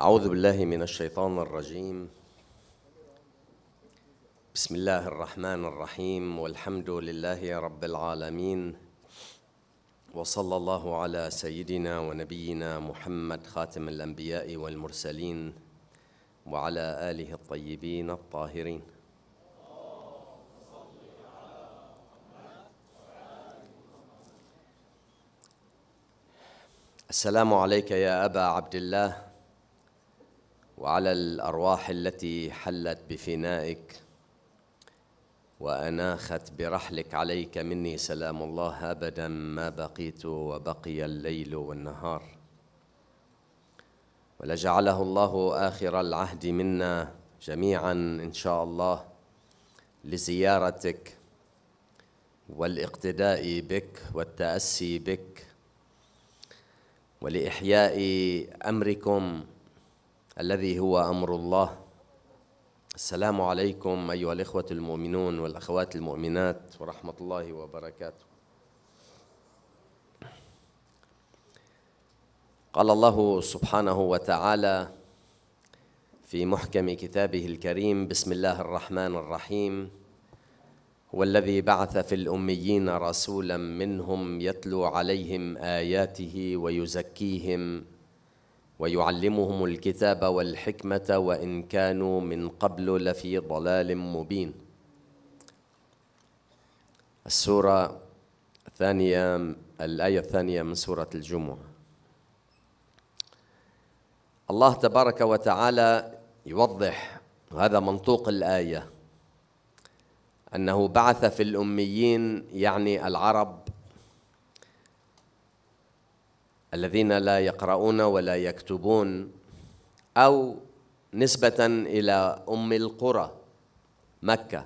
أعوذ بالله من الشيطان الرجيم بسم الله الرحمن الرحيم والحمد لله رب العالمين وصلى الله على سيدنا ونبينا محمد خاتم الأنبياء والمرسلين وعلى آله الطيبين الطاهرين السلام عليك يا أبا عبد الله وعلى الارواح التي حلت بفنائك واناخت برحلك عليك مني سلام الله ابدا ما بقيت وبقي الليل والنهار ولجعله الله اخر العهد منا جميعا ان شاء الله لزيارتك والاقتداء بك والتاسي بك ولاحياء امركم الذي هو امر الله السلام عليكم ايها الاخوه المؤمنون والاخوات المؤمنات ورحمه الله وبركاته قال الله سبحانه وتعالى في محكم كتابه الكريم بسم الله الرحمن الرحيم هو الذي بعث في الاميين رسولا منهم يتلو عليهم اياته ويزكيهم ويعلمهم الكتاب والحكمة وإن كانوا من قبل لفي ضلال مبين السورة الثانية الآية الثانية من سورة الجمعة الله تبارك وتعالى يوضح هذا منطوق الآية أنه بعث في الأميين يعني العرب الذين لا يقرؤون ولا يكتبون أو نسبة إلى أم القرى مكة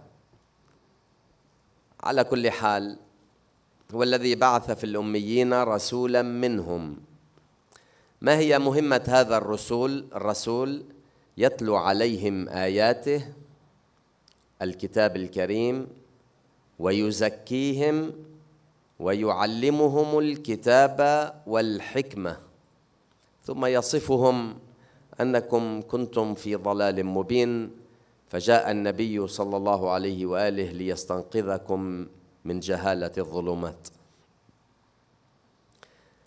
على كل حال هو الذي بعث في الأميين رسولا منهم ما هي مهمة هذا الرسول الرسول يتلو عليهم آياته الكتاب الكريم ويزكيهم ويعلمهم الكتاب والحكمه ثم يصفهم انكم كنتم في ضلال مبين فجاء النبي صلى الله عليه واله ليستنقذكم من جهاله الظلمات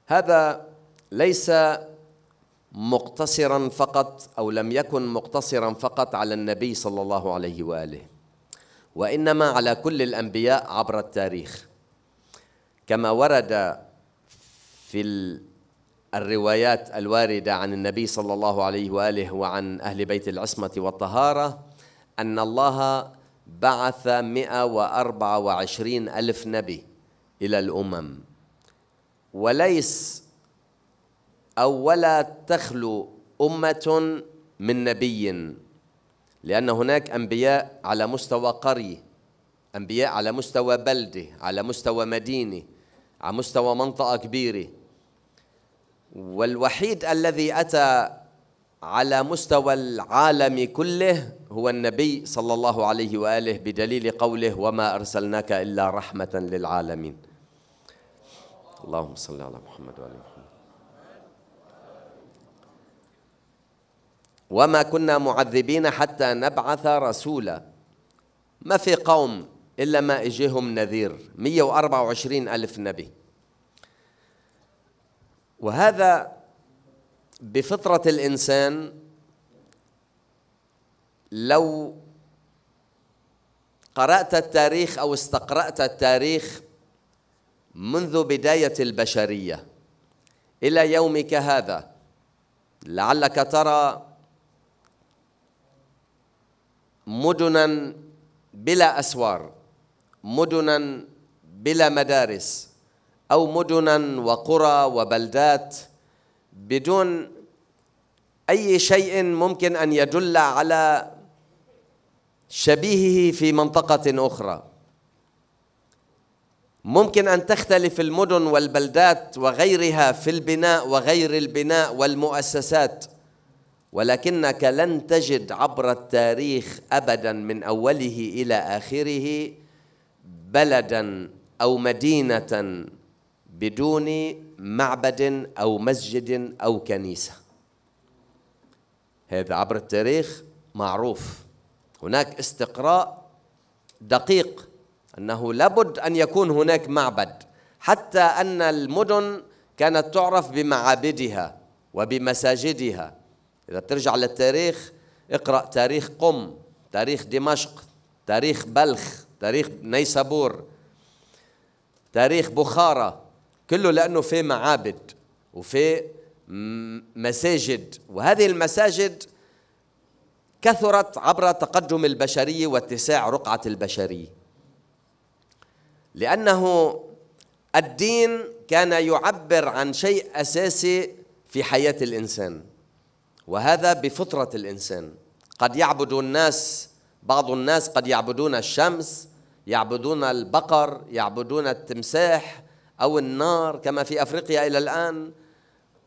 هذا ليس مقتصرا فقط او لم يكن مقتصرا فقط على النبي صلى الله عليه واله وانما على كل الانبياء عبر التاريخ كما ورد في الروايات الوارده عن النبي صلى الله عليه واله وعن اهل بيت العصمه والطهاره ان الله بعث 124 الف نبي الى الامم وليس او ولا تخلو امه من نبي لان هناك انبياء على مستوى قريه انبياء على مستوى بلده على مستوى مدينه على مستوى منطقة كبيرة والوحيد الذي أتى على مستوى العالم كله هو النبي صلى الله عليه وآله بدليل قوله وما أرسلناك إلا رحمة للعالمين اللهم صل على محمد وعلى محمد وما كنا معذبين حتى نبعث رسولا ما في قوم إلا ما إجيهم نذير 124 ألف نبي وهذا بفطرة الإنسان لو قرأت التاريخ أو استقرأت التاريخ منذ بداية البشرية إلى يومك هذا لعلك ترى مدنا بلا أسوار مدنا بلا مدارس أو مدنا وقرى وبلدات بدون أي شيء ممكن أن يدل على شبيهه في منطقة أخرى ممكن أن تختلف المدن والبلدات وغيرها في البناء وغير البناء والمؤسسات ولكنك لن تجد عبر التاريخ أبدا من أوله إلى آخره بلدا او مدينه بدون معبد او مسجد او كنيسه هذا عبر التاريخ معروف هناك استقراء دقيق انه لابد ان يكون هناك معبد حتى ان المدن كانت تعرف بمعابدها وبمساجدها اذا ترجع للتاريخ اقرا تاريخ قم تاريخ دمشق تاريخ بلخ تاريخ نيسابور تاريخ بخارى كله لأنه في معابد وفي مساجد وهذه المساجد كثرت عبر تقدم البشرية واتساع رقعة البشرية لأنه الدين كان يعبر عن شيء أساسي في حياة الإنسان وهذا بفطرة الإنسان قد يعبد الناس بعض الناس قد يعبدون الشمس يعبدون البقر يعبدون التمساح أو النار كما في أفريقيا إلى الآن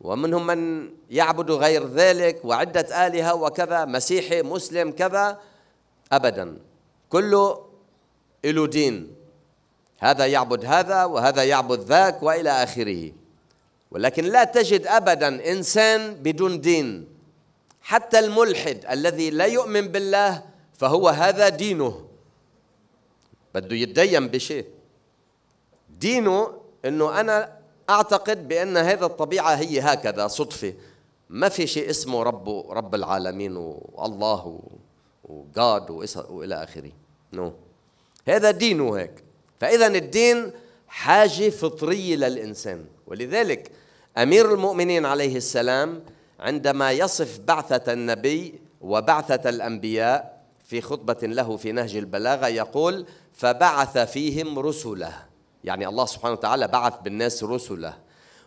ومنهم من يعبد غير ذلك وعدة آلهة وكذا مسيحي مسلم كذا أبدا كله له دين هذا يعبد هذا وهذا يعبد ذاك وإلى آخره ولكن لا تجد أبدا إنسان بدون دين حتى الملحد الذي لا يؤمن بالله فهو هذا دينه بده يتدين بشيء دينه انه انا اعتقد بان هذا الطبيعه هي هكذا صدفه ما في شيء اسمه رب رب العالمين والله وجاد والى اخره نو هذا دينه هيك فاذا الدين حاجه فطريه للانسان ولذلك امير المؤمنين عليه السلام عندما يصف بعثه النبي وبعثه الانبياء في خطبة له في نهج البلاغة يقول فبعث فيهم رسله يعني الله سبحانه وتعالى بعث بالناس رسله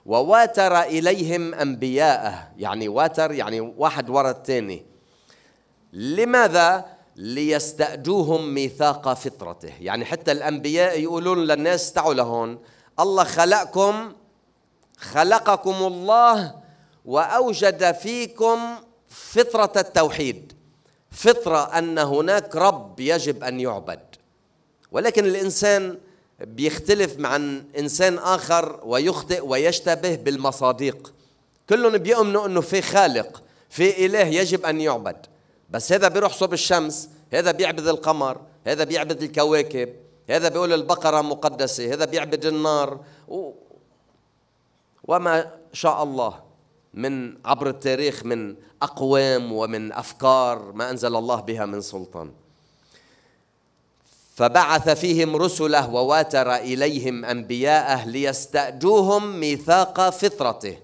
وواتر إليهم أنبياءه يعني واتر يعني واحد ورا الثاني لماذا ليستأجوهم ميثاق فطرته يعني حتى الأنبياء يقولون للناس تعوا لهون الله خلقكم خلقكم الله وأوجد فيكم فطرة التوحيد فطرة أن هناك رب يجب أن يعبد ولكن الإنسان بيختلف عن إنسان آخر ويخطئ ويشتبه بالمصادق كلهم بيؤمنوا أنه في خالق في إله يجب أن يعبد بس هذا بيروح صوب الشمس هذا بيعبد القمر هذا بيعبد الكواكب هذا بيقول البقرة مقدسة هذا بيعبد النار و... وما شاء الله من عبر التاريخ من اقوام ومن افكار ما انزل الله بها من سلطان فبعث فيهم رسله وواتر اليهم انبياءه ليستاجوهم ميثاق فطرته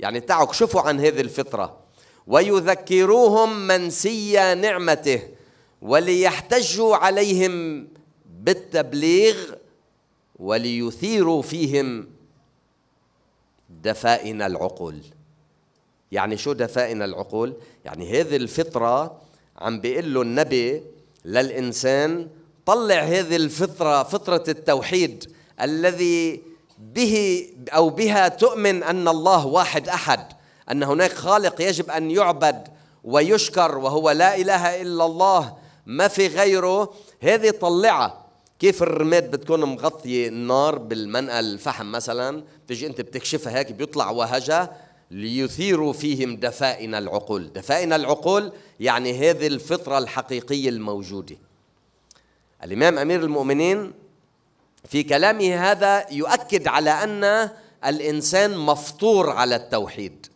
يعني تعوا اكشفوا عن هذه الفطره ويذكروهم منسي نعمته وليحتجوا عليهم بالتبليغ وليثيروا فيهم دفائن العقول يعني شو دفائن العقول يعني هذه الفطرة عم بيقول له النبي للإنسان طلع هذه الفطرة فطرة التوحيد الذي به أو بها تؤمن أن الله واحد أحد أن هناك خالق يجب أن يعبد ويشكر وهو لا إله إلا الله ما في غيره هذه طلعة كيف الرماد بتكون مغطية النار بالمنقى الفحم مثلا تجي أنت بتكشفها هيك بيطلع وهجة ليثيروا فيهم دفائن العقول دفائن العقول يعني هذه الفطرة الحقيقية الموجودة الإمام أمير المؤمنين في كلامه هذا يؤكد على أن الإنسان مفطور على التوحيد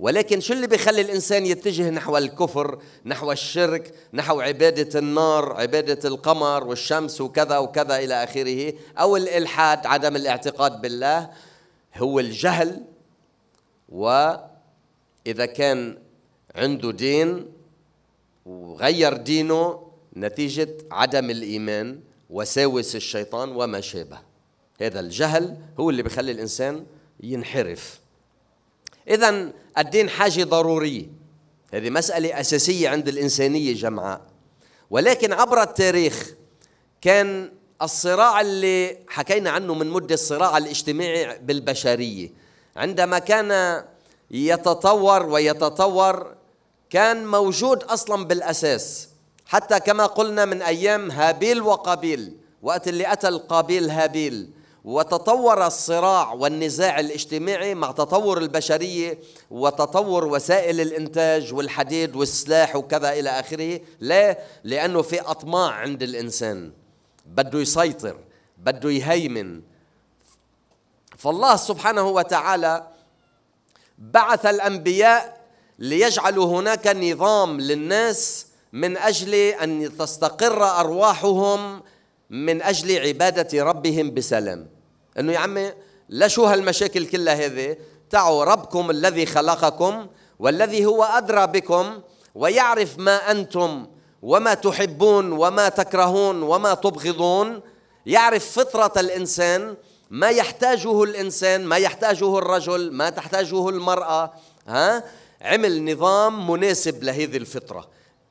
ولكن شو اللي بيخلي الإنسان يتجه نحو الكفر نحو الشرك نحو عبادة النار عبادة القمر والشمس وكذا وكذا إلى آخره أو الإلحاد عدم الاعتقاد بالله هو الجهل وإذا كان عنده دين وغير دينه نتيجة عدم الإيمان وساوس الشيطان وما شابه هذا الجهل هو اللي بخلي الإنسان ينحرف إذا الدين حاجة ضرورية هذه مسألة أساسية عند الإنسانية جمعاء ولكن عبر التاريخ كان الصراع اللي حكينا عنه من مدة الصراع الاجتماعي بالبشرية عندما كان يتطور ويتطور كان موجود اصلا بالاساس حتى كما قلنا من ايام هابيل وقابيل وقت اللي قتل قابيل هابيل وتطور الصراع والنزاع الاجتماعي مع تطور البشريه وتطور وسائل الانتاج والحديد والسلاح وكذا الى اخره، ليه؟ لانه في اطماع عند الانسان بده يسيطر، بده يهيمن، فالله سبحانه وتعالى بعث الأنبياء ليجعلوا هناك نظام للناس من أجل أن تستقر أرواحهم من أجل عبادة ربهم بسلام أنه يا عمي لا شو هالمشاكل كلها هذه تعوا ربكم الذي خلقكم والذي هو أدرى بكم ويعرف ما أنتم وما تحبون وما تكرهون وما تبغضون يعرف فطرة الإنسان ما يحتاجه الإنسان ما يحتاجه الرجل ما تحتاجه المرأة ها عمل نظام مناسب لهذه الفطرة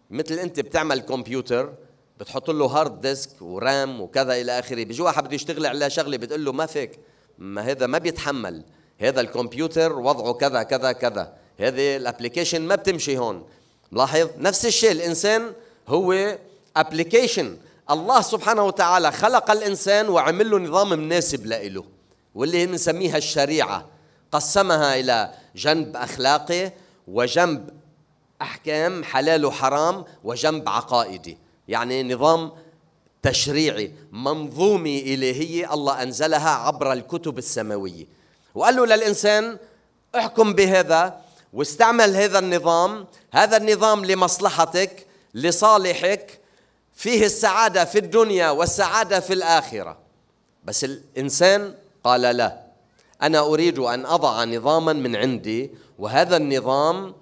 مثل أنت بتعمل كمبيوتر بتحط له هارد ديسك ورام وكذا إلى آخره بيجي واحد بده يشتغل على شغلة بتقول له ما فيك ما هذا ما بيتحمل هذا الكمبيوتر وضعه كذا كذا كذا هذه الابلكيشن ما بتمشي هون لاحظ نفس الشيء الانسان هو ابلكيشن الله سبحانه وتعالى خلق الإنسان وعمل له نظام مناسب لإله واللي بنسميها الشريعة قسمها إلى جنب أخلاقي وجنب أحكام حلال وحرام وجنب عقائدي يعني نظام تشريعي منظومة إلهية الله أنزلها عبر الكتب السماوية وقال له للإنسان احكم بهذا واستعمل هذا النظام هذا النظام لمصلحتك لصالحك فيه السعادة في الدنيا والسعادة في الآخرة بس الإنسان قال لا أنا أريد أن أضع نظاما من عندي وهذا النظام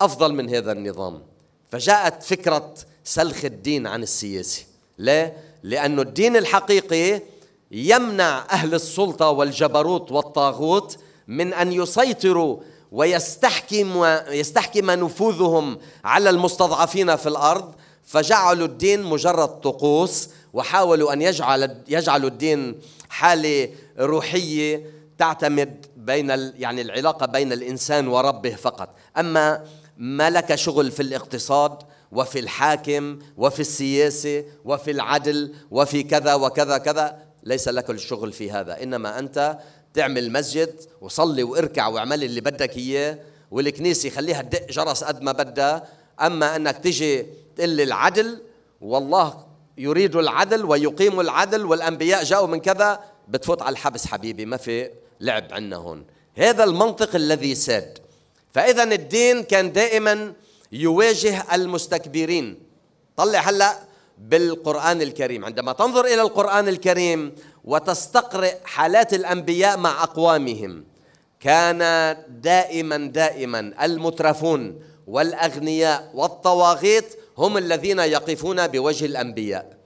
أفضل من هذا النظام فجاءت فكرة سلخ الدين عن السياسي ليه؟ لأن الدين الحقيقي يمنع أهل السلطة والجبروت والطاغوت من أن يسيطروا ويستحكم, يستحكم نفوذهم على المستضعفين في الأرض فجعلوا الدين مجرد طقوس وحاولوا أن يجعل يجعلوا الدين حالة روحية تعتمد بين يعني العلاقة بين الإنسان وربه فقط أما ما لك شغل في الاقتصاد وفي الحاكم وفي السياسة وفي العدل وفي كذا وكذا كذا ليس لك الشغل في هذا إنما أنت تعمل مسجد وصلي واركع واعمل اللي بدك إياه والكنيسة خليها تدق جرس قد ما بدها أما أنك تجي تقل لي العدل والله يريد العدل ويقيم العدل والأنبياء جاءوا من كذا بتفوت على الحبس حبيبي ما في لعب عنا هون هذا المنطق الذي ساد فإذا الدين كان دائما يواجه المستكبرين طلع هلأ بالقرآن الكريم عندما تنظر إلى القرآن الكريم وتستقرئ حالات الأنبياء مع أقوامهم كان دائما دائما المترفون والأغنياء والطواغيت هم الذين يقفون بوجه الأنبياء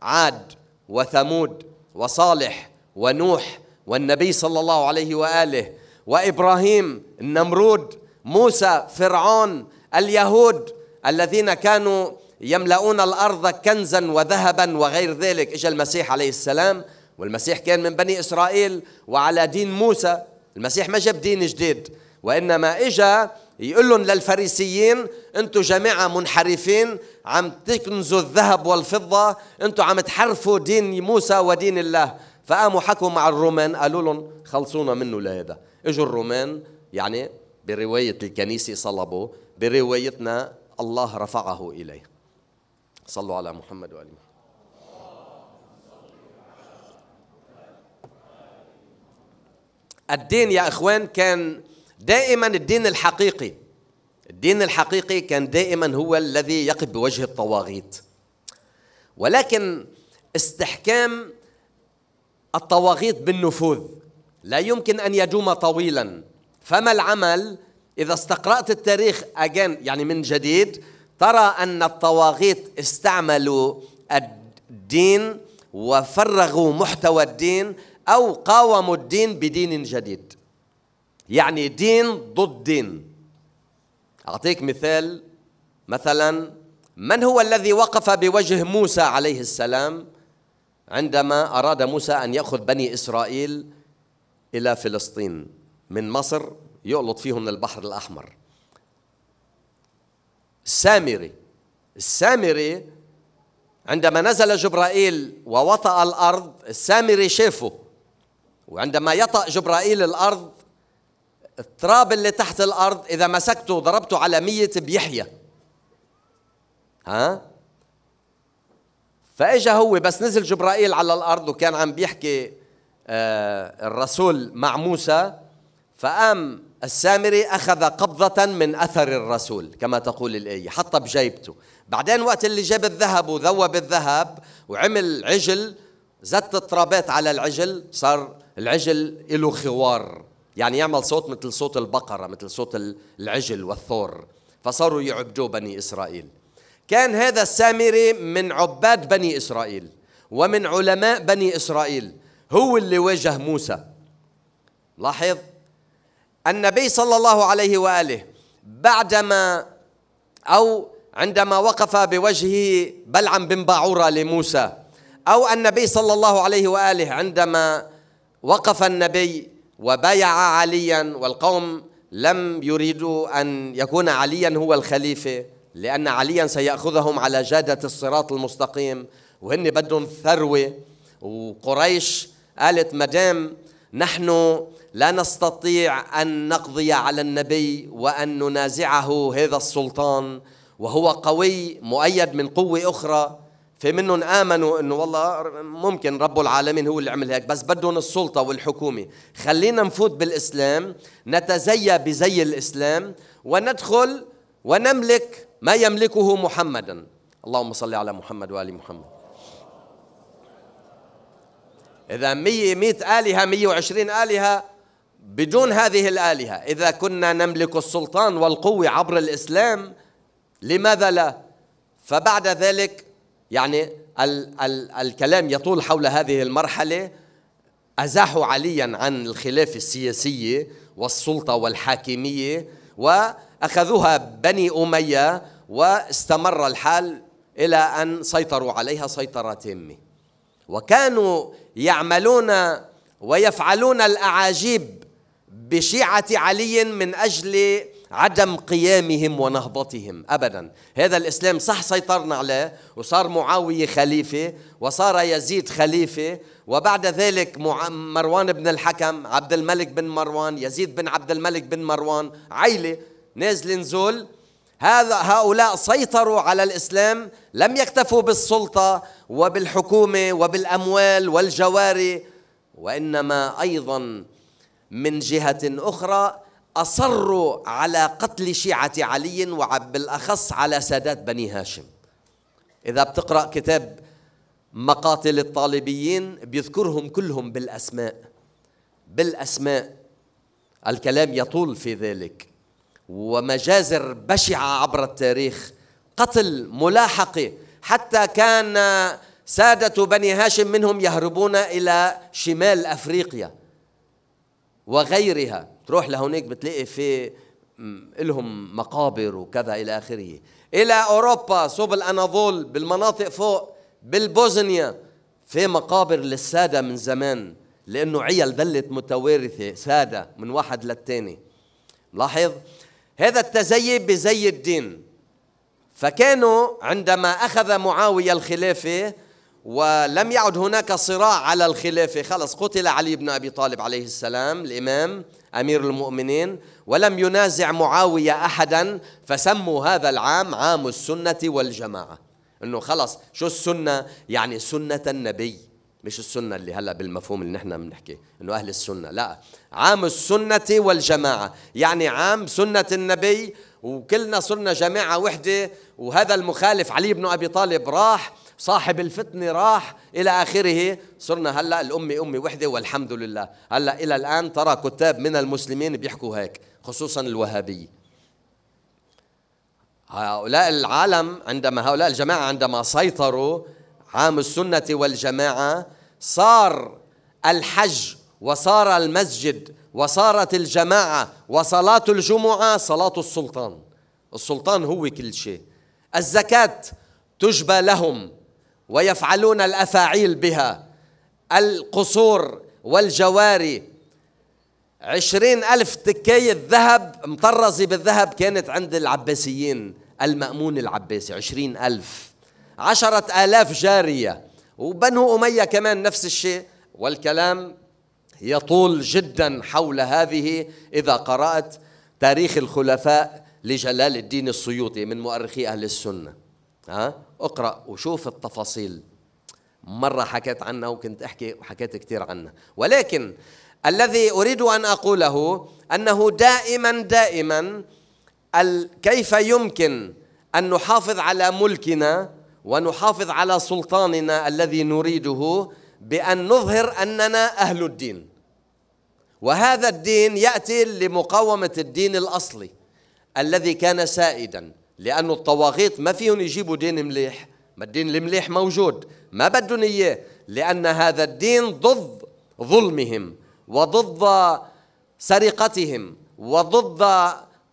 عاد وثمود وصالح ونوح والنبي صلى الله عليه وآله وإبراهيم النمرود موسى فرعون اليهود الذين كانوا يملؤون الأرض كنزا وذهبا وغير ذلك إجا المسيح عليه السلام والمسيح كان من بني إسرائيل وعلى دين موسى المسيح ما جاب دين جديد وإنما إجا يقول لهم للفريسيين انتم جماعه منحرفين عم تكنزوا الذهب والفضه انتم عم تحرفوا دين موسى ودين الله فقاموا حكوا مع الرومان قالوا لهم خلصونا منه لهذا اجوا الرومان يعني بروايه الكنيسه صلبوا بروايتنا الله رفعه اليه صلوا على محمد وآل محمد الدين يا اخوان كان دائما الدين الحقيقي الدين الحقيقي كان دائما هو الذي يقف بوجه الطواغيت ولكن استحكام الطواغيت بالنفوذ لا يمكن ان يدوم طويلا فما العمل اذا استقرات التاريخ اجان يعني من جديد ترى ان الطواغيت استعملوا الدين وفرغوا محتوى الدين او قاوموا الدين بدين جديد يعني دين ضد دين أعطيك مثال مثلا من هو الذي وقف بوجه موسى عليه السلام عندما أراد موسى أن يأخذ بني إسرائيل إلى فلسطين من مصر يقلط فيهم البحر الأحمر السامري السامري عندما نزل جبرائيل ووطأ الأرض السامري شافه وعندما يطأ جبرائيل الأرض التراب اللي تحت الأرض إذا مسكته وضربته على مية بيحيى ها فإجا هو بس نزل جبرائيل على الأرض وكان عم بيحكي آه، الرسول مع موسى فقام السامري أخذ قبضة من أثر الرسول كما تقول الآية حطها بجيبته بعدين وقت اللي جاب الذهب وذوب الذهب وعمل عجل زت الترابات على العجل صار العجل له خوار يعني يعمل صوت مثل صوت البقرة مثل صوت العجل والثور فصاروا يعبدوا بني إسرائيل كان هذا السامري من عباد بني إسرائيل ومن علماء بني إسرائيل هو اللي واجه موسى لاحظ النبي صلى الله عليه وآله بعدما أو عندما وقف بوجهه بلعم بن باعورة لموسى أو النبي صلى الله عليه وآله عندما وقف النبي وبايع عليا والقوم لم يريدوا أن يكون عليا هو الخليفة لأن عليا سيأخذهم على جادة الصراط المستقيم وهن بدهم ثروة وقريش قالت مدام نحن لا نستطيع أن نقضي على النبي وأن ننازعه هذا السلطان وهو قوي مؤيد من قوة أخرى في منهم آمنوا أنه والله ممكن رب العالمين هو اللي عمل هيك بس بدهم السلطة والحكومة خلينا نفوت بالإسلام نتزيى بزي الإسلام وندخل ونملك ما يملكه محمدا اللهم صل على محمد وآل محمد إذا مية مئة آلهة مية وعشرين آلهة بدون هذه الآلهة إذا كنا نملك السلطان والقوة عبر الإسلام لماذا لا فبعد ذلك يعني ال ال الكلام يطول حول هذه المرحلة أزاحوا عليا عن الخلافة السياسية والسلطة والحاكمية وأخذوها بني أمية واستمر الحال إلى أن سيطروا عليها سيطرة تامة وكانوا يعملون ويفعلون الأعاجيب بشيعة علي من أجل عدم قيامهم ونهضتهم ابدا هذا الاسلام صح سيطرنا عليه وصار معاويه خليفه وصار يزيد خليفه وبعد ذلك مروان بن الحكم عبد الملك بن مروان يزيد بن عبد الملك بن مروان عيله نازل نزول هذا هؤلاء سيطروا على الاسلام لم يكتفوا بالسلطه وبالحكومه وبالاموال والجواري وانما ايضا من جهه اخرى أصروا على قتل شيعة علي وبالأخص على سادات بني هاشم إذا بتقرأ كتاب مقاتل الطالبيين بيذكرهم كلهم بالأسماء بالأسماء الكلام يطول في ذلك ومجازر بشعة عبر التاريخ قتل ملاحقة حتى كان سادة بني هاشم منهم يهربون إلى شمال أفريقيا وغيرها تروح لهونيك بتلاقي في لهم مقابر وكذا إلى آخره إلى أوروبا صوب الأناضول بالمناطق فوق بالبوزنيا في مقابر للسادة من زمان لأنه عيال دلت متوارثة سادة من واحد للثاني ملاحظ هذا التزيب بزي الدين فكانوا عندما أخذ معاوية الخلافة ولم يعد هناك صراع على الخلافة خلص قتل علي بن أبي طالب عليه السلام الإمام أمير المؤمنين ولم ينازع معاوية أحدا فسموا هذا العام عام السنة والجماعة أنه خلص شو السنة يعني سنة النبي مش السنة اللي هلا بالمفهوم اللي نحن بنحكي انه اهل السنة لا عام السنة والجماعة يعني عام سنة النبي وكلنا صرنا جماعة وحدة وهذا المخالف علي بن أبي طالب راح صاحب الفتنة راح إلى آخره صرنا هلأ الأمي أمي وحدة والحمد لله هلأ إلى الآن ترى كتاب من المسلمين بيحكوا هيك خصوصا الوهابية هؤلاء العالم عندما هؤلاء الجماعة عندما سيطروا عام السنة والجماعة صار الحج وصار المسجد وصارت الجماعة وصلاة الجمعة صلاة السلطان السلطان هو كل شيء الزكاة تجبى لهم ويفعلون الافاعيل بها القصور والجواري عشرين ألف تكاية ذهب مطرزة بالذهب كانت عند العباسيين المأمون العباسي عشرين ألف عشرة آلاف جارية وبنو أمية كمان نفس الشيء والكلام يطول جدا حول هذه إذا قرأت تاريخ الخلفاء لجلال الدين السيوطي من مؤرخي أهل السنة ها اقرا وشوف التفاصيل مره حكيت عنها وكنت احكي وحكيت كثير عنها ولكن الذي اريد ان اقوله انه دائما دائما كيف يمكن ان نحافظ على ملكنا ونحافظ على سلطاننا الذي نريده بان نظهر اننا اهل الدين وهذا الدين ياتي لمقاومه الدين الاصلي الذي كان سائدا لأنه الطواغيط ما فيهم يجيبوا دين مليح ما الدين المليح موجود ما بدهم إياه لأن هذا الدين ضد ظلمهم وضد سرقتهم وضد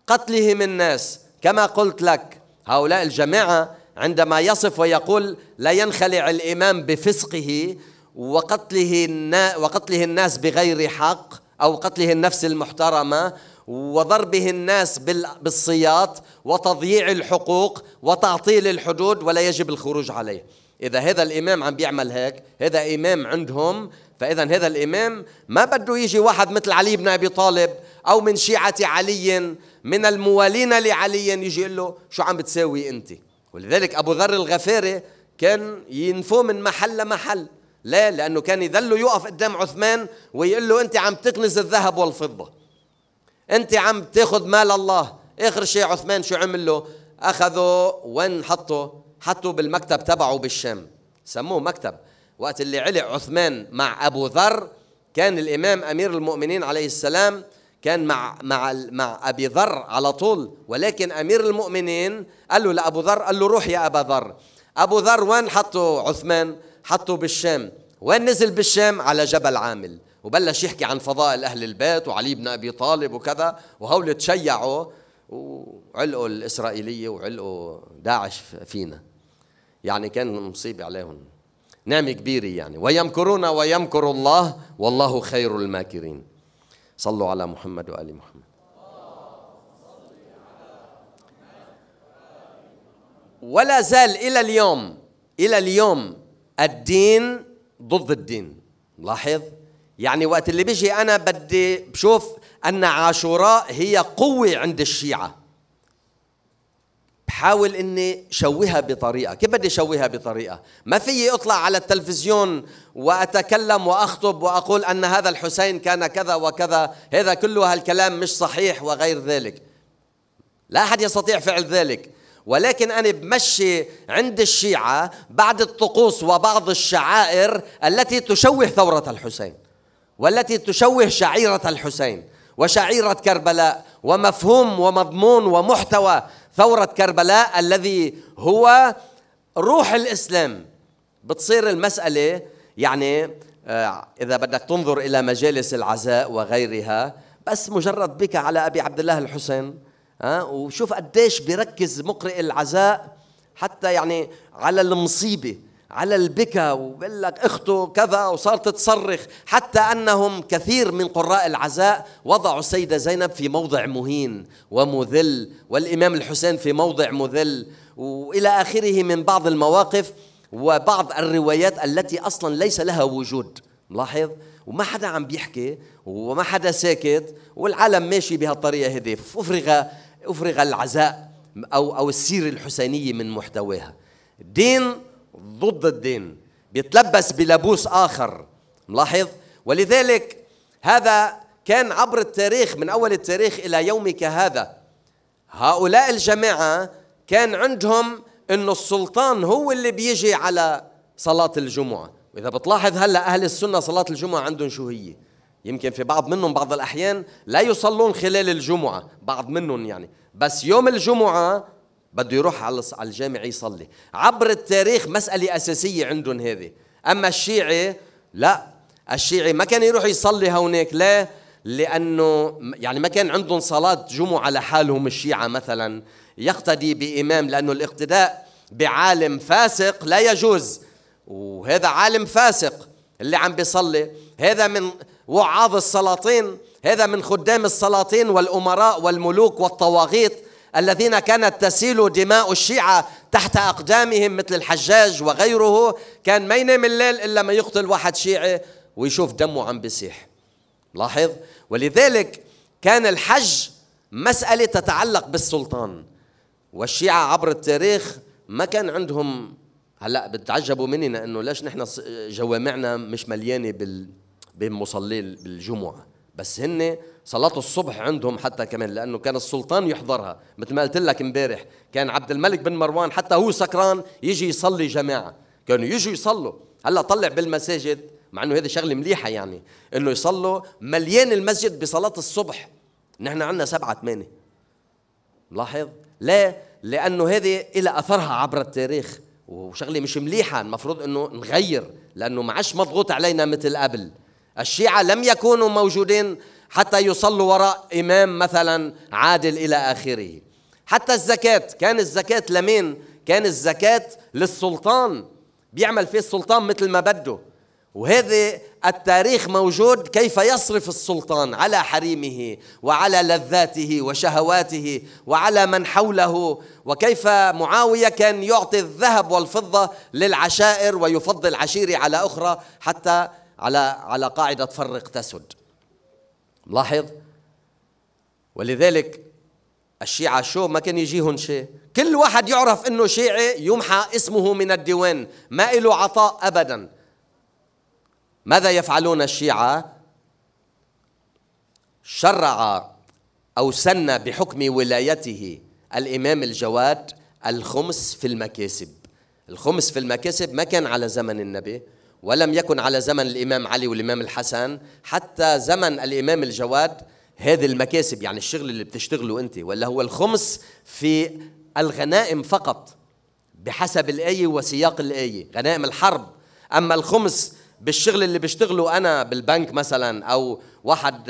قتلهم الناس كما قلت لك هؤلاء الجماعة عندما يصف ويقول لا ينخلع الإمام بفسقه وقتله, وقتله الناس بغير حق أو قتله النفس المحترمة وضربه الناس بالسياط وتضييع الحقوق وتعطيل الحدود ولا يجب الخروج عليه إذا هذا الإمام عم بيعمل هيك هذا إمام عندهم فإذا هذا الإمام ما بده يجي واحد مثل علي بن أبي طالب أو من شيعة علي من الموالين لعلي يجي يقول له شو عم بتساوي أنت ولذلك أبو ذر الغفاري كان ينفوه من محل لمحل لا لأنه كان يذله يقف قدام عثمان ويقول له أنت عم تكنز الذهب والفضة انت عم تاخذ مال الله اخر شيء عثمان شو عمل له اخذه وين حطه حطه بالمكتب تبعه بالشام سموه مكتب وقت اللي علق عثمان مع ابو ذر كان الامام امير المؤمنين عليه السلام كان مع مع مع ابي ذر على طول ولكن امير المؤمنين قال له لابو ذر قال له روح يا ابا ذر ابو ذر وين حطه عثمان حطه بالشام وين نزل بالشام على جبل عامل وبلش يحكي عن فضائل أهل البيت وعلي بن أبي طالب وكذا وهول تشيعوا وعلقوا الإسرائيلية وعلقوا داعش فينا يعني كان مصيبة عليهم نعمة كبيرة يعني ويمكرون ويمكر الله والله خير الماكرين صلوا على محمد وآل محمد ولا زال إلى اليوم إلى اليوم الدين ضد الدين لاحظ يعني وقت اللي بيجي أنا بدي بشوف أن عاشوراء هي قوة عند الشيعة بحاول اني شوهها بطريقه، كيف بدي شوهها بطريقه؟ ما فيي اطلع على التلفزيون واتكلم واخطب واقول ان هذا الحسين كان كذا وكذا، هذا كله هالكلام مش صحيح وغير ذلك. لا احد يستطيع فعل ذلك، ولكن انا بمشي عند الشيعه بعض الطقوس وبعض الشعائر التي تشوه ثوره الحسين. والتي تشوه شعيرة الحسين وشعيرة كربلاء ومفهوم ومضمون ومحتوى ثورة كربلاء الذي هو روح الإسلام بتصير المسألة يعني آه، إذا بدك تنظر إلى مجالس العزاء وغيرها بس مجرد بك على أبي عبد الله الحسين آه، وشوف قديش بيركز مقرئ العزاء حتى يعني على المصيبة على البكا وبقول لك اخته كذا وصارت تصرخ حتى انهم كثير من قراء العزاء وضعوا السيده زينب في موضع مهين ومذل والامام الحسين في موضع مذل والى اخره من بعض المواقف وبعض الروايات التي اصلا ليس لها وجود ملاحظ وما حدا عم بيحكي وما حدا ساكت والعالم ماشي بهالطريقه هذه افرغ افرغ العزاء او او السيره الحسينيه من محتواها دين ضد الدين بيتلبس بلبوس آخر ملاحظ ولذلك هذا كان عبر التاريخ من أول التاريخ إلى يومك هذا هؤلاء الجماعة كان عندهم أن السلطان هو اللي بيجي على صلاة الجمعة وإذا بتلاحظ هلأ أهل السنة صلاة الجمعة عندهم شو هي يمكن في بعض منهم بعض الأحيان لا يصلون خلال الجمعة بعض منهم يعني بس يوم الجمعة بده يروح على الجامع يصلي عبر التاريخ مسألة أساسية عندهم هذه أما الشيعي لا الشيعي ما كان يروح يصلي هونيك لا لأنه يعني ما كان عندهم صلاة جمعة لحالهم الشيعة مثلا يقتدي بإمام لأنه الاقتداء بعالم فاسق لا يجوز وهذا عالم فاسق اللي عم بيصلي هذا من وعاظ السلاطين هذا من خدام السلاطين والأمراء والملوك والطواغيت الذين كانت تسيل دماء الشيعة تحت أقدامهم مثل الحجاج وغيره كان ما ينام الليل إلا ما يقتل واحد شيعي ويشوف دمه عم بيسيح لاحظ ولذلك كان الحج مسألة تتعلق بالسلطان والشيعة عبر التاريخ ما كان عندهم هلا بتعجبوا مننا انه ليش نحن جوامعنا مش مليانه بال بمصلي بس هن صلاة الصبح عندهم حتى كمان لأنه كان السلطان يحضرها مثل ما قلت لك امبارح كان عبد الملك بن مروان حتى هو سكران يجي يصلي جماعة كانوا يجوا يصلوا هلا طلع بالمساجد مع انه هذه شغله مليحه يعني انه يصلوا مليان المسجد بصلاه الصبح نحن عندنا سبعة ثمانية ملاحظ لا لانه هذه إلى اثرها عبر التاريخ وشغله مش مليحه المفروض انه نغير لانه ما عادش مضغوط علينا مثل قبل الشيعة لم يكونوا موجودين حتى يصلوا وراء إمام مثلا عادل إلى آخره حتى الزكاة كان الزكاة لمين؟ كان الزكاة للسلطان بيعمل فيه السلطان مثل ما بده وهذا التاريخ موجود كيف يصرف السلطان على حريمه وعلى لذاته وشهواته وعلى من حوله وكيف معاوية كان يعطي الذهب والفضة للعشائر ويفضل عشيرة على أخرى حتى على على قاعدة فرق تسد ملاحظ ولذلك الشيعة شو ما كان يجيهم شيء كل واحد يعرف انه شيعي يمحى اسمه من الديوان ما له عطاء ابدا ماذا يفعلون الشيعة شرع او سن بحكم ولايته الامام الجواد الخمس في المكاسب الخمس في المكاسب ما كان على زمن النبي ولم يكن على زمن الإمام علي والإمام الحسن حتى زمن الإمام الجواد هذه المكاسب يعني الشغل اللي بتشتغله أنت ولا هو الخمس في الغنائم فقط بحسب الآية وسياق الآية غنائم الحرب أما الخمس بالشغل اللي بشتغله أنا بالبنك مثلا أو واحد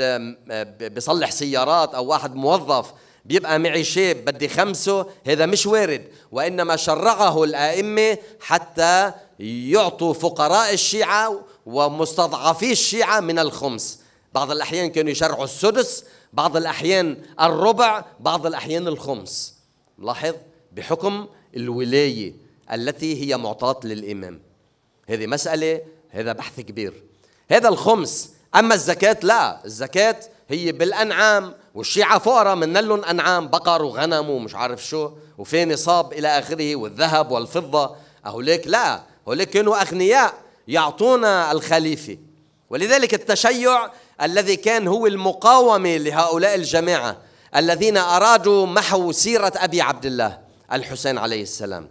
آه، بصلح سيارات أو واحد موظف بيبقى معي شيء بدي خمسه هذا مش وارد وإنما شرعه الآئمة حتى يعطوا فقراء الشيعة ومستضعفي الشيعة من الخمس بعض الأحيان كانوا يشرعوا السدس بعض الأحيان الربع بعض الأحيان الخمس ملاحظ بحكم الولاية التي هي معطاة للإمام هذه مسألة هذا بحث كبير هذا الخمس أما الزكاة لا الزكاة هي بالأنعام والشيعة فقراء من لهم أنعام بقر وغنم ومش عارف شو وفين صاب إلى آخره والذهب والفضة أهوليك لا هوليك كانوا أغنياء يعطونا الخليفة ولذلك التشيع الذي كان هو المقاومة لهؤلاء الجماعة الذين أرادوا محو سيرة أبي عبد الله الحسين عليه السلام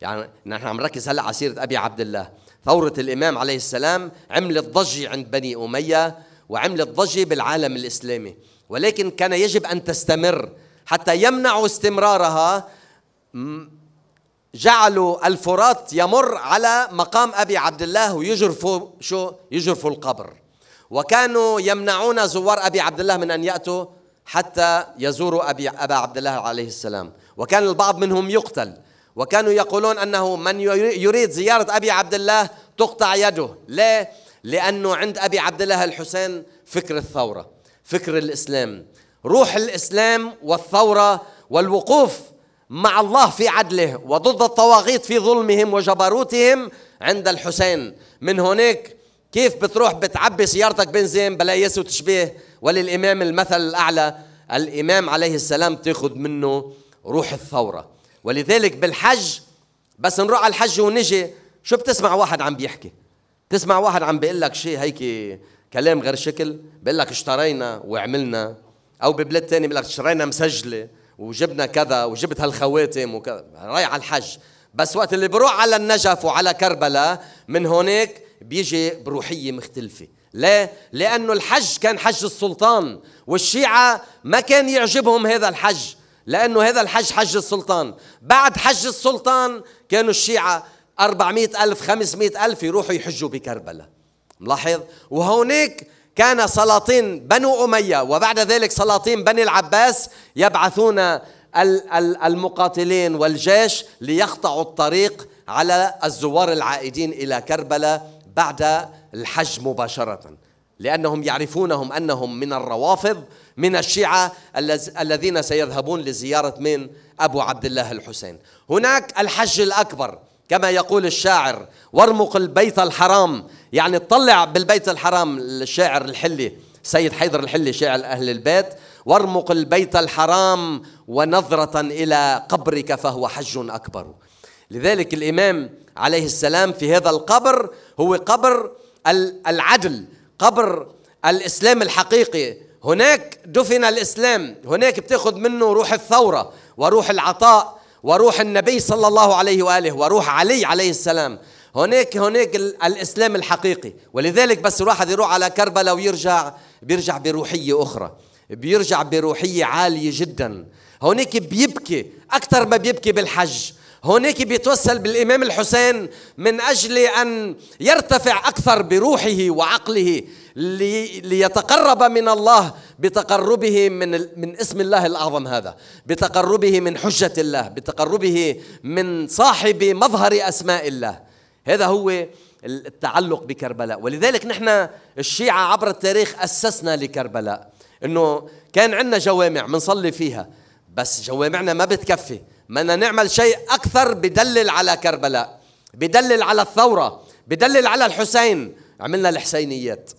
يعني نحن عم نركز هلا على سيرة أبي عبد الله ثورة الإمام عليه السلام عملت ضجة عند بني أمية وعملت ضجة بالعالم الإسلامي ولكن كان يجب أن تستمر حتى يمنعوا استمرارها جعلوا الفرات يمر على مقام أبي عبد الله ويجرفوا شو يجرفوا القبر وكانوا يمنعون زوار أبي عبد الله من أن يأتوا حتى يزوروا أبي أبا عبد الله عليه السلام وكان البعض منهم يقتل وكانوا يقولون أنه من يريد زيارة أبي عبد الله تقطع يده ليه؟ لأنه عند أبي عبد الله الحسين فكر الثورة فكر الاسلام روح الاسلام والثوره والوقوف مع الله في عدله وضد الطواغيت في ظلمهم وجبروتهم عند الحسين من هناك كيف بتروح بتعبي سيارتك بنزين بلا ياس وتشبيه وللامام المثل الاعلى الامام عليه السلام تاخذ منه روح الثوره ولذلك بالحج بس نروح على الحج ونجي شو بتسمع واحد عم بيحكي تسمع واحد عم بيقول لك شيء هيك كلام غير شكل بيقول لك اشترينا وعملنا او ببلاد ثانيه بيقول لك اشترينا مسجله وجبنا كذا وجبت هالخواتم وكذا رايح على الحج بس وقت اللي بروح على النجف وعلى كربلاء من هناك بيجي بروحيه مختلفه ليه؟ لأنه الحج كان حج السلطان والشيعة ما كان يعجبهم هذا الحج لأنه هذا الحج حج السلطان بعد حج السلطان كانوا الشيعة 400 ألف 500 ألف يروحوا يحجوا بكربلاء ملاحظ وهونيك كان سلاطين بنو أمية وبعد ذلك سلاطين بني العباس يبعثون المقاتلين والجيش ليقطعوا الطريق على الزوار العائدين إلى كربلاء بعد الحج مباشرة لأنهم يعرفونهم أنهم من الروافض من الشيعة الذين سيذهبون لزيارة من أبو عبد الله الحسين هناك الحج الأكبر كما يقول الشاعر وارمق البيت الحرام يعني اطلع بالبيت الحرام الشاعر الحلي سيد حيدر الحلي شاعر أهل البيت وارمق البيت الحرام ونظرة إلى قبرك فهو حج أكبر لذلك الإمام عليه السلام في هذا القبر هو قبر العدل قبر الإسلام الحقيقي هناك دفن الإسلام هناك بتاخذ منه روح الثورة وروح العطاء وروح النبي صلى الله عليه واله وروح علي عليه السلام هناك هناك الاسلام الحقيقي ولذلك بس الواحد يروح على كربلاء ويرجع بيرجع بروحيه اخرى بيرجع بروحيه عاليه جدا هناك بيبكي اكثر ما بيبكي بالحج هناك بيتوسل بالإمام الحسين من أجل أن يرتفع أكثر بروحه وعقله ليتقرب من الله بتقربه من من اسم الله الأعظم هذا بتقربه من حجة الله بتقربه من صاحب مظهر أسماء الله هذا هو التعلق بكربلاء ولذلك نحن الشيعة عبر التاريخ أسسنا لكربلاء أنه كان عندنا جوامع بنصلي فيها بس جوامعنا ما بتكفي بدنا نعمل شيء أكثر بدلل على كربلاء بدلل على الثورة بدلل على الحسين عملنا الحسينيات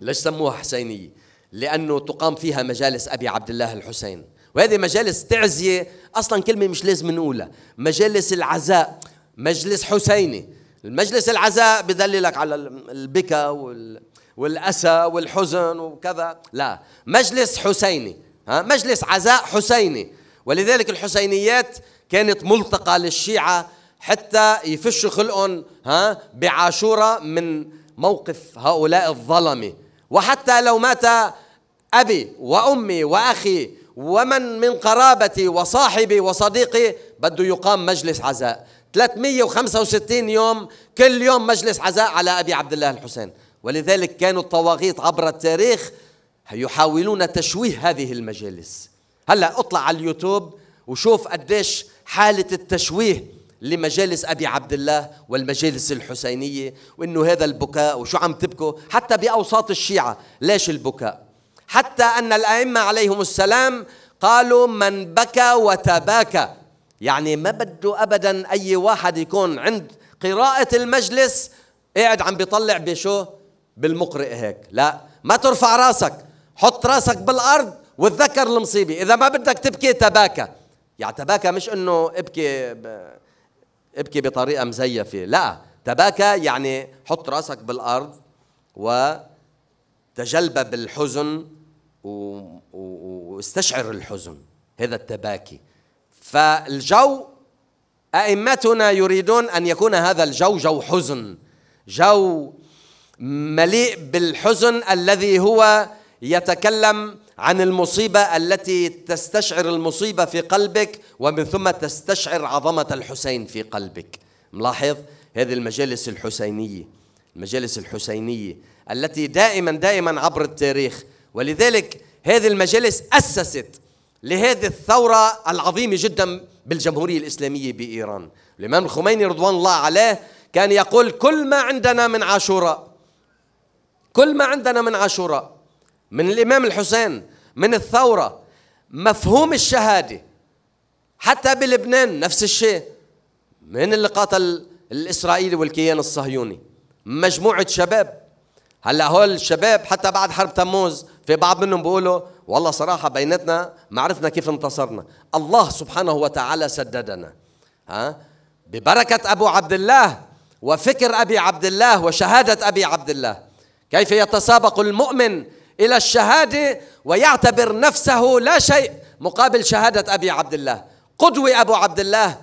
ليش سموها حسينية لأنه تقام فيها مجالس أبي عبد الله الحسين وهذه مجالس تعزية أصلا كلمة مش لازم نقولها مجالس العزاء مجلس حسيني المجلس العزاء بدللك على البكا وال... والأسى والحزن وكذا لا مجلس حسيني ها مجلس عزاء حسيني ولذلك الحسينيات كانت ملتقى للشيعة حتى يفشوا خلقهم ها بعاشورة من موقف هؤلاء الظلمة وحتى لو مات أبي وأمي وأخي ومن من قرابتي وصاحبي وصديقي بده يقام مجلس عزاء 365 يوم كل يوم مجلس عزاء على أبي عبد الله الحسين ولذلك كانوا الطواغيت عبر التاريخ يحاولون تشويه هذه المجالس هلا اطلع على اليوتيوب وشوف قديش حالة التشويه لمجالس أبي عبد الله والمجالس الحسينية وإنه هذا البكاء وشو عم تبكوا حتى بأوساط الشيعة ليش البكاء حتى أن الأئمة عليهم السلام قالوا من بكى وتباكى يعني ما بده أبدا أي واحد يكون عند قراءة المجلس قاعد عم بيطلع بشو بالمقرئ هيك لا ما ترفع راسك حط راسك بالأرض وتذكر المصيبة إذا ما بدك تبكي تباكى يعني تباكى مش إنه ابكي ب... ابكي بطريقة مزيفة لا تباكى يعني حط راسك بالأرض وتجلب بالحزن و... واستشعر الحزن هذا التباكي فالجو أئمتنا يريدون أن يكون هذا الجو جو حزن جو مليء بالحزن الذي هو يتكلم عن المصيبة التي تستشعر المصيبة في قلبك ومن ثم تستشعر عظمة الحسين في قلبك ملاحظ هذه المجالس الحسينية المجالس الحسينية التي دائما دائما عبر التاريخ ولذلك هذه المجالس أسست لهذه الثورة العظيمة جدا بالجمهورية الإسلامية بإيران الإمام الخميني رضوان الله عليه كان يقول كل ما عندنا من عاشوراء كل ما عندنا من عاشوراء من الإمام الحسين من الثورة مفهوم الشهادة حتى بلبنان نفس الشيء من اللي قتل الإسرائيلي والكيان الصهيوني مجموعة شباب هلا هول الشباب حتى بعد حرب تموز في بعض منهم بيقولوا والله صراحة بيناتنا ما عرفنا كيف انتصرنا الله سبحانه وتعالى سددنا ها ببركة أبو عبد الله وفكر أبي عبد الله وشهادة أبي عبد الله كيف يتسابق المؤمن إلى الشهادة ويعتبر نفسه لا شيء مقابل شهادة أبي عبد الله قدوة أبو عبد الله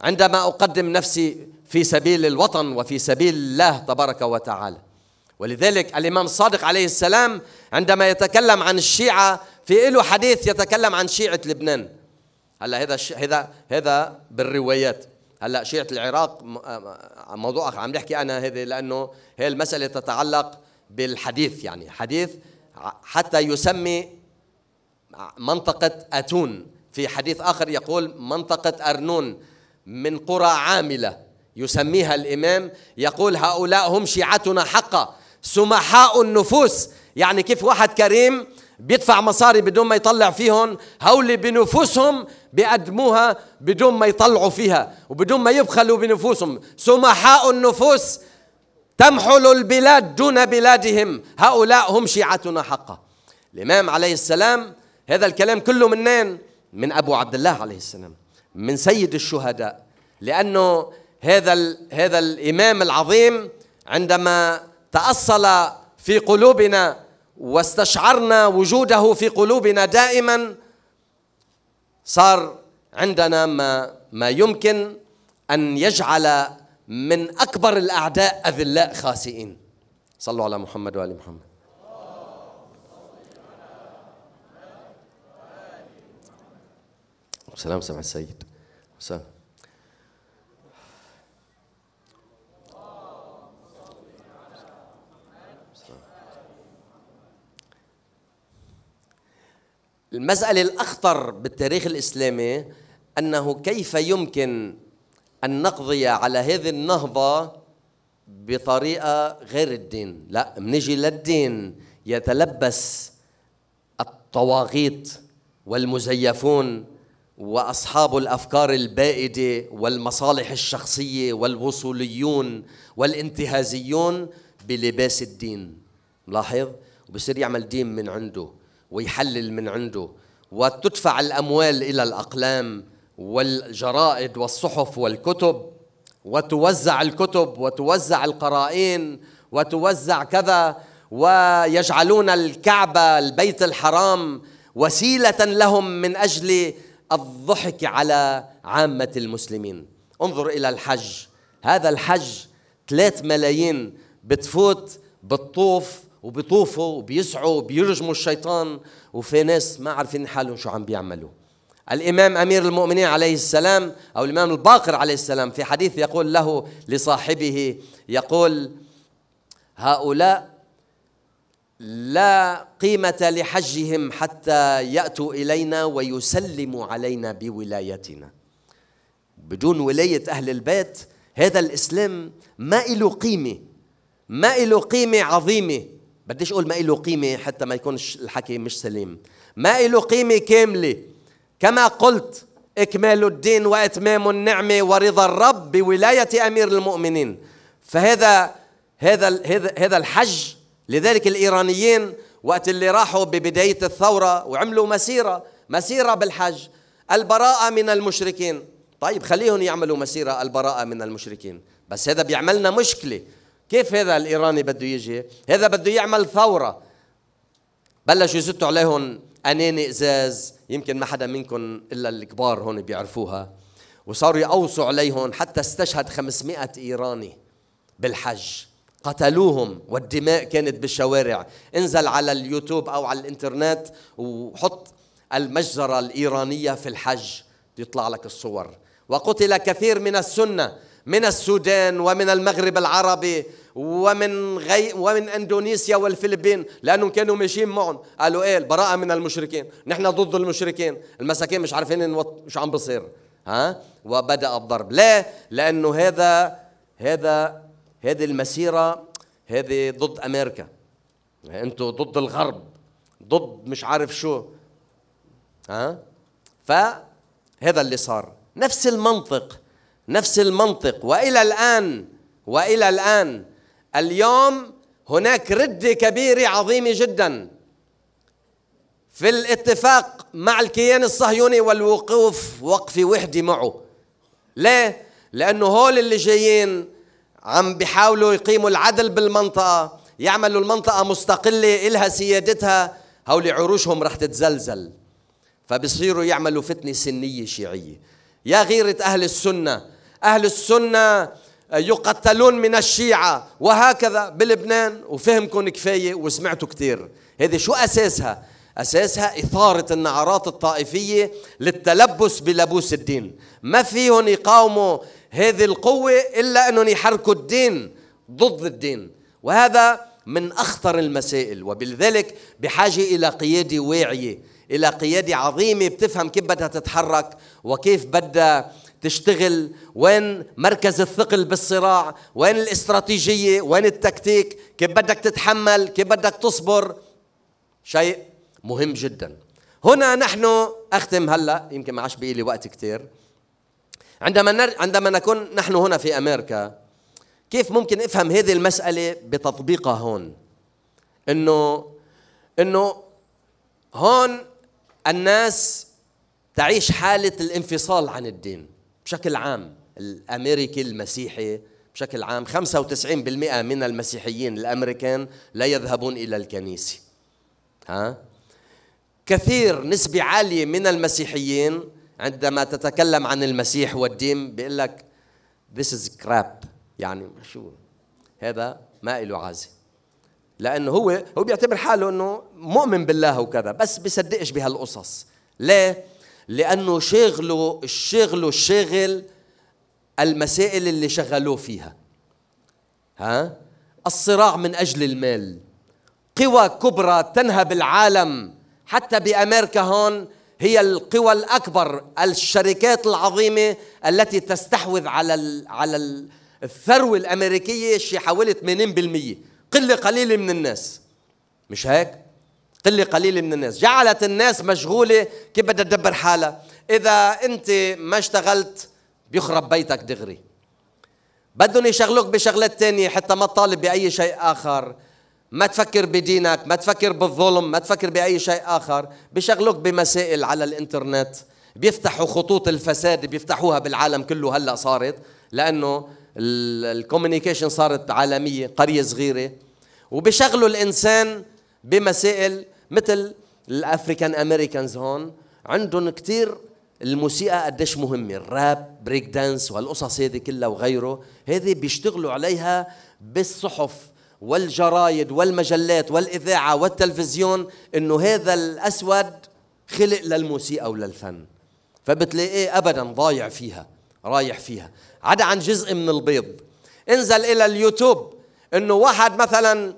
عندما أقدم نفسي في سبيل الوطن وفي سبيل الله تبارك وتعالى ولذلك الإمام الصادق عليه السلام عندما يتكلم عن الشيعة في له حديث يتكلم عن شيعة لبنان هلا هذا هذا هذا بالروايات هلا شيعة العراق موضوع عم نحكي أنا هذه لأنه هي المسألة تتعلق بالحديث يعني حديث حتى يسمي منطقة أتون في حديث آخر يقول منطقة أرنون من قرى عاملة يسميها الإمام يقول هؤلاء هم شيعتنا حقا سمحاء النفوس يعني كيف واحد كريم بيدفع مصاري بدون ما يطلع فيهم هول بنفوسهم بيقدموها بدون ما يطلعوا فيها وبدون ما يبخلوا بنفوسهم سمحاء النفوس تمحل البلاد دون بلادهم هؤلاء هم شيعتنا حقا الإمام عليه السلام هذا الكلام كله منين من أبو عبد الله عليه السلام من سيد الشهداء لأنه هذا هذا الإمام العظيم عندما تأصل في قلوبنا واستشعرنا وجوده في قلوبنا دائما صار عندنا ما ما يمكن أن يجعل من أكبر الأعداء أذلاء خاسئين صلوا على محمد وآل محمد سلام سمع السيد سلام المسألة الأخطر بالتاريخ الإسلامي أنه كيف يمكن أن نقضي على هذه النهضة بطريقة غير الدين لا منجي للدين يتلبس الطواغيط والمزيفون واصحاب الافكار البائده والمصالح الشخصيه والوصوليون والانتهازيون بلباس الدين ملاحظ وبصير يعمل دين من عنده ويحلل من عنده وتدفع الاموال الى الاقلام والجرائد والصحف والكتب وتوزع الكتب وتوزع القرائن وتوزع كذا ويجعلون الكعبه البيت الحرام وسيله لهم من اجل الضحك على عامه المسلمين انظر الى الحج هذا الحج ثلاث ملايين بتفوت بتطوف وبيطوفوا وبيسعوا وبيرجموا الشيطان وفي ناس ما عارفين حالهم شو عم بيعملوا الإمام أمير المؤمنين عليه السلام أو الإمام الباقر عليه السلام في حديث يقول له لصاحبه يقول هؤلاء لا قيمة لحجهم حتى يأتوا إلينا ويسلموا علينا بولايتنا بدون ولاية أهل البيت هذا الإسلام ما له قيمة ما له قيمة عظيمة بديش أقول ما له قيمة حتى ما يكونش الحكي مش سليم ما له قيمة كاملة كما قلت إكمال الدين وإتمام النعمة ورضا الرب بولاية أمير المؤمنين فهذا هذا هذا هذا الحج لذلك الإيرانيين وقت اللي راحوا ببداية الثورة وعملوا مسيرة مسيرة بالحج البراءة من المشركين طيب خليهم يعملوا مسيرة البراءة من المشركين بس هذا بيعملنا مشكلة كيف هذا الإيراني بده يجي هذا بده يعمل ثورة بلشوا يزتوا عليهم أناني إزاز يمكن ما حدا منكم إلا الكبار هون بيعرفوها وصاروا يقوصوا عليهم حتى استشهد 500 إيراني بالحج قتلوهم والدماء كانت بالشوارع انزل على اليوتيوب أو على الإنترنت وحط المجزرة الإيرانية في الحج بيطلع لك الصور وقتل كثير من السنة من السودان ومن المغرب العربي ومن غي ومن اندونيسيا والفلبين لانهم كانوا ماشيين معهم قالوا ايه البراءه من المشركين نحن ضد المشركين المساكين مش عارفين نوط... شو عم بصير ها وبدا الضرب ليه لانه هذا هذا هذه المسيره هذه ضد امريكا انتوا ضد الغرب ضد مش عارف شو ها فهذا اللي صار نفس المنطق نفس المنطق والى الان والى الان اليوم هناك رده كبيره عظيمه جدا في الاتفاق مع الكيان الصهيوني والوقوف وقف وحده معه ليه؟ لأنه هول اللي جايين عم بيحاولوا يقيموا العدل بالمنطقة يعملوا المنطقة مستقلة إلها سيادتها هول عروشهم رح تتزلزل فبصيروا يعملوا فتنة سنية شيعية يا غيرة أهل السنة أهل السنة يقتلون من الشيعة وهكذا بلبنان وفهمكم كفاية وسمعتوا كثير هذه شو أساسها؟ أساسها إثارة النعرات الطائفية للتلبس بلبوس الدين ما فيهم يقاوموا هذه القوة إلا أنهم يحركوا الدين ضد الدين وهذا من أخطر المسائل وبذلك بحاجة إلى قيادة واعية إلى قيادة عظيمة بتفهم كيف بدها تتحرك وكيف بدها تشتغل وين مركز الثقل بالصراع وين الاستراتيجية وين التكتيك كيف بدك تتحمل كيف بدك تصبر شيء مهم جدا هنا نحن أختم هلأ يمكن ما عاش لي وقت كثير عندما نر... عندما نكون نحن هنا في أمريكا كيف ممكن افهم هذه المسألة بتطبيقها هون انه انه هون الناس تعيش حالة الانفصال عن الدين بشكل عام الامريكي المسيحي بشكل عام 95% من المسيحيين الامريكان لا يذهبون الى الكنيسه ها كثير نسبة عالية من المسيحيين عندما تتكلم عن المسيح والدين بيقول لك this is crap يعني شو هذا ما له عازه لانه هو هو بيعتبر حاله انه مؤمن بالله وكذا بس بيصدقش بهالقصص ليه لأنه شغله الشغل الشغل المسائل اللي شغلوه فيها ها الصراع من أجل المال قوى كبرى تنهب العالم حتى بأمريكا هون هي القوى الأكبر الشركات العظيمة التي تستحوذ على ال على الـ الثروة الأمريكية شي حوالي 80% قلة قليلة من الناس مش هيك؟ لي قليل من الناس جعلت الناس مشغولة كيف بدها تدبر حالها إذا أنت ما اشتغلت بيخرب بيتك دغري بدهم يشغلوك بشغلات تانية حتى ما تطالب بأي شيء آخر ما تفكر بدينك ما تفكر بالظلم ما تفكر بأي شيء آخر بشغلوك بمسائل على الإنترنت بيفتحوا خطوط الفساد بيفتحوها بالعالم كله هلأ صارت لأنه الكوميونيكيشن صارت عالمية قرية صغيرة وبشغلوا الإنسان بمسائل مثل الافريكان امريكانز هون عندهم كثير الموسيقى قديش مهمة الراب بريك دانس والقصص هذه كلها وغيره هذه بيشتغلوا عليها بالصحف والجرايد والمجلات والإذاعة والتلفزيون إنه هذا الأسود خلق للموسيقى وللفن فبتلاقيه إيه أبدا ضايع فيها رايح فيها عدا عن جزء من البيض انزل إلى اليوتيوب إنه واحد مثلا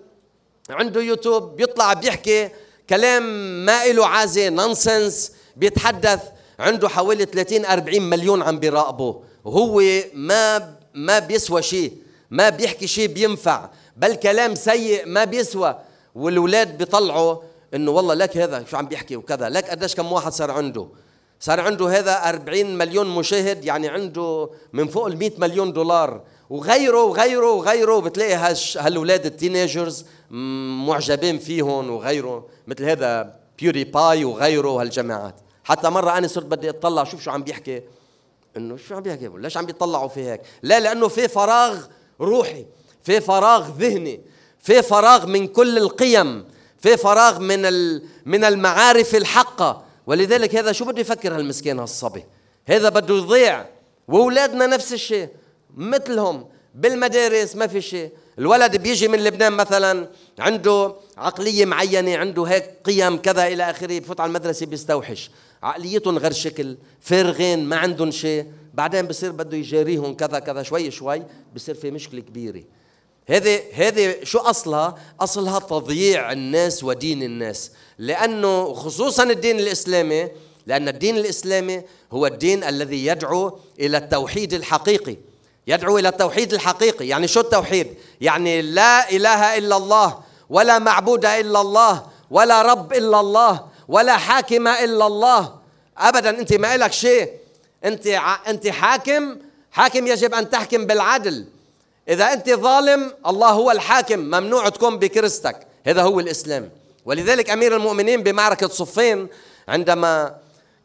عنده يوتيوب بيطلع بيحكي كلام ما له عازة نونسنس بيتحدث عنده حوالي 30 40 مليون عم بيراقبه وهو ما ما بيسوى شيء ما بيحكي شيء بينفع بل كلام سيء ما بيسوى والولاد بيطلعوا انه والله لك هذا شو عم بيحكي وكذا لك قديش كم واحد صار عنده صار عنده هذا 40 مليون مشاهد يعني عنده من فوق ال 100 مليون دولار وغيره وغيره وغيره بتلاقي هالولاد التينيجرز معجبين فيهم وغيره مثل هذا بيوري باي وغيره وهالجماعات حتى مرة أنا صرت بدي أطلع شوف شو عم بيحكي إنه شو عم بيحكي ليش عم بيطلعوا في هيك لا لأنه في فراغ روحي في فراغ ذهني في فراغ من كل القيم في فراغ من من المعارف الحقة ولذلك هذا شو بده يفكر هالمسكين هالصبي هذا بده يضيع وأولادنا نفس الشيء مثلهم بالمدارس ما في شيء الولد بيجي من لبنان مثلا عنده عقلية معينة عنده هيك قيم كذا إلى آخره بفوت على المدرسة بيستوحش عقليتهم غير شكل فارغين ما عندهم شيء بعدين بصير بده يجاريهم كذا كذا شوي شوي بصير في مشكلة كبيرة هذه هذه شو اصلها؟ اصلها تضييع الناس ودين الناس، لانه خصوصا الدين الاسلامي لان الدين الاسلامي هو الدين الذي يدعو الى التوحيد الحقيقي، يدعو إلى التوحيد الحقيقي يعني شو التوحيد؟ يعني لا إله إلا الله ولا معبود إلا الله ولا رب إلا الله ولا حاكم إلا الله أبدا أنت ما إلك شيء أنت أنت حاكم حاكم يجب أن تحكم بالعدل إذا أنت ظالم الله هو الحاكم ممنوع تكون بكرستك هذا هو الإسلام ولذلك أمير المؤمنين بمعركة صفين عندما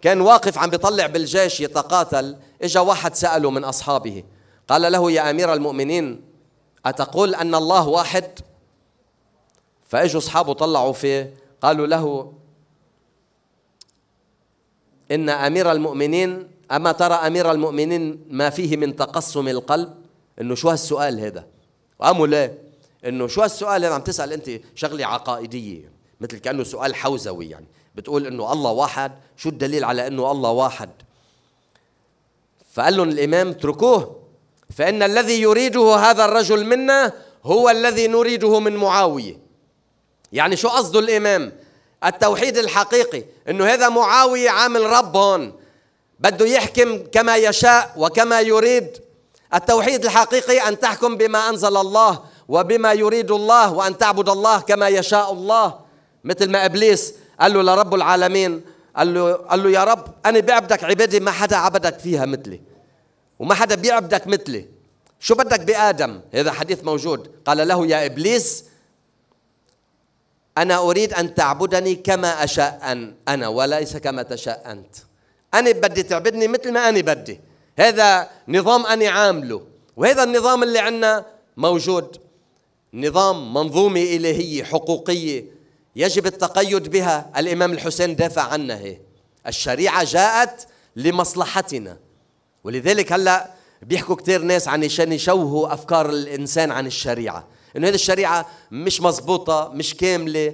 كان واقف عم بيطلع بالجيش يتقاتل إجا واحد سأله من أصحابه قال له يا امير المؤمنين اتقول ان الله واحد فاجوا اصحابه طلعوا فيه قالوا له ان امير المؤمنين اما ترى امير المؤمنين ما فيه من تقسم القلب انه شو هالسؤال هذا وقاموا ليه انه شو هالسؤال هذا عم تسال انت شغله عقائديه مثل كانه سؤال حوزوي يعني بتقول انه الله واحد شو الدليل على انه الله واحد فقال لهم الامام اتركوه فإن الذي يريده هذا الرجل منا هو الذي نريده من معاوية يعني شو قصده الإمام التوحيد الحقيقي إنه هذا معاوية عامل رب هون بده يحكم كما يشاء وكما يريد التوحيد الحقيقي أن تحكم بما أنزل الله وبما يريد الله وأن تعبد الله كما يشاء الله مثل ما إبليس قال له لرب العالمين قال له, قال له يا رب أنا بعبدك عبادة ما حدا عبدك فيها مثلي وما حدا بيعبدك مثلي شو بدك بآدم هذا حديث موجود قال له يا إبليس أنا أريد أن تعبدني كما أشاء أنا وليس كما تشاء أنت أنا بدي تعبدني مثل ما أنا بدي هذا نظام أنا عامله وهذا النظام اللي عندنا موجود نظام منظومة إلهية حقوقية يجب التقيد بها الإمام الحسين دافع عنها الشريعة جاءت لمصلحتنا ولذلك هلا بيحكوا كثير ناس عن عشان يشوهوا افكار الانسان عن الشريعه انه هذه الشريعه مش مزبوطه مش كامله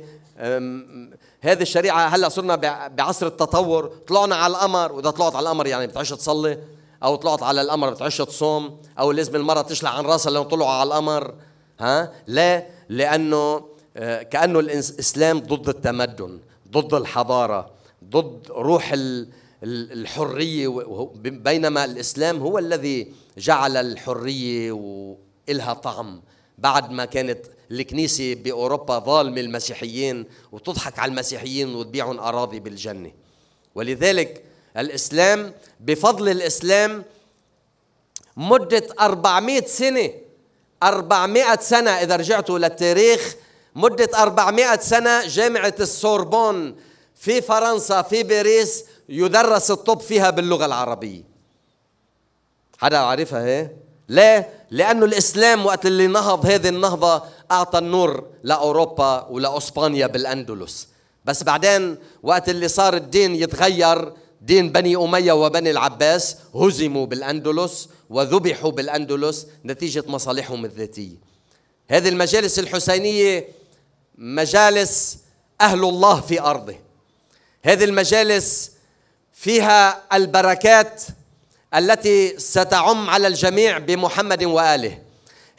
هذه الشريعه هلا صرنا بعصر التطور طلعنا على القمر واذا طلعت على القمر يعني بتعيش تصلي او طلعت على القمر بتعيش تصوم او لازم المراه تشلع عن راسها لو طلعوا على القمر ها لا لانه آه، كانه الاسلام ضد التمدن ضد الحضاره ضد روح ال الحرية بينما الإسلام هو الذي جعل الحرية وإلها طعم بعد ما كانت الكنيسة بأوروبا ظالمة المسيحيين وتضحك على المسيحيين وتبيعهم أراضي بالجنة ولذلك الإسلام بفضل الإسلام مدة 400 سنة 400 سنة إذا رجعتوا للتاريخ مدة 400 سنة جامعة السوربون في فرنسا في باريس يدرس الطب فيها باللغة العربية حدا عارفها هي؟ ليه؟ لأنه الإسلام وقت اللي نهض هذه النهضة أعطى النور لأوروبا ولأسبانيا بالأندلس بس بعدين وقت اللي صار الدين يتغير دين بني أمية وبني العباس هزموا بالأندلس وذبحوا بالأندلس نتيجة مصالحهم الذاتية هذه المجالس الحسينية مجالس أهل الله في أرضه هذه المجالس فيها البركات التي ستعم على الجميع بمحمد واله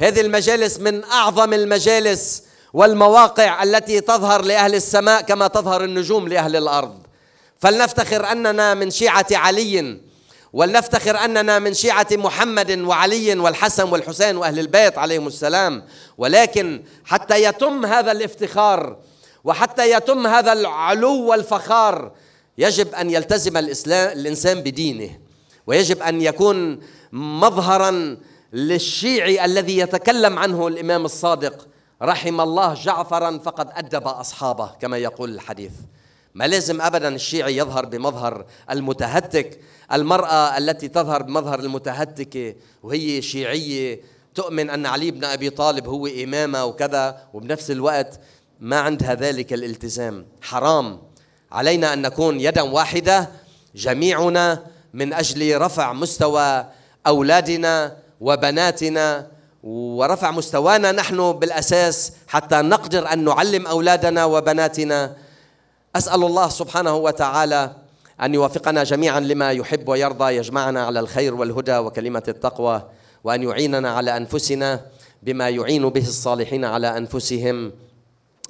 هذه المجالس من اعظم المجالس والمواقع التي تظهر لاهل السماء كما تظهر النجوم لاهل الارض فلنفتخر اننا من شيعه علي ولنفتخر اننا من شيعه محمد وعلي والحسن والحسين واهل البيت عليهم السلام ولكن حتى يتم هذا الافتخار وحتى يتم هذا العلو والفخار يجب أن يلتزم الإسلام الإنسان بدينه ويجب أن يكون مظهرا للشيعي الذي يتكلم عنه الإمام الصادق رحم الله جعفرا فقد أدب أصحابه كما يقول الحديث ما لازم أبدا الشيعي يظهر بمظهر المتهتك المرأة التي تظهر بمظهر المتهتكة وهي شيعية تؤمن أن علي بن أبي طالب هو إمامة وكذا وبنفس الوقت ما عندها ذلك الالتزام حرام علينا أن نكون يدا واحدة جميعنا من أجل رفع مستوى أولادنا وبناتنا ورفع مستوانا نحن بالأساس حتى نقدر أن نعلم أولادنا وبناتنا أسأل الله سبحانه وتعالى أن يوفقنا جميعا لما يحب ويرضى يجمعنا على الخير والهدى وكلمة التقوى وأن يعيننا على أنفسنا بما يعين به الصالحين على أنفسهم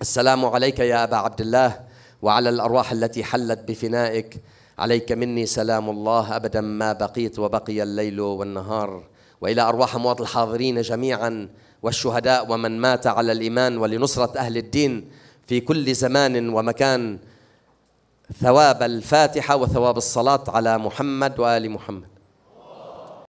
السلام عليك يا أبا عبد الله وعلى الأرواح التي حلت بفنائك عليك مني سلام الله أبدا ما بقيت وبقي الليل والنهار وإلى أرواح أموات الحاضرين جميعا والشهداء ومن مات على الإيمان ولنصرة أهل الدين في كل زمان ومكان ثواب الفاتحة وثواب الصلاة على محمد وآل محمد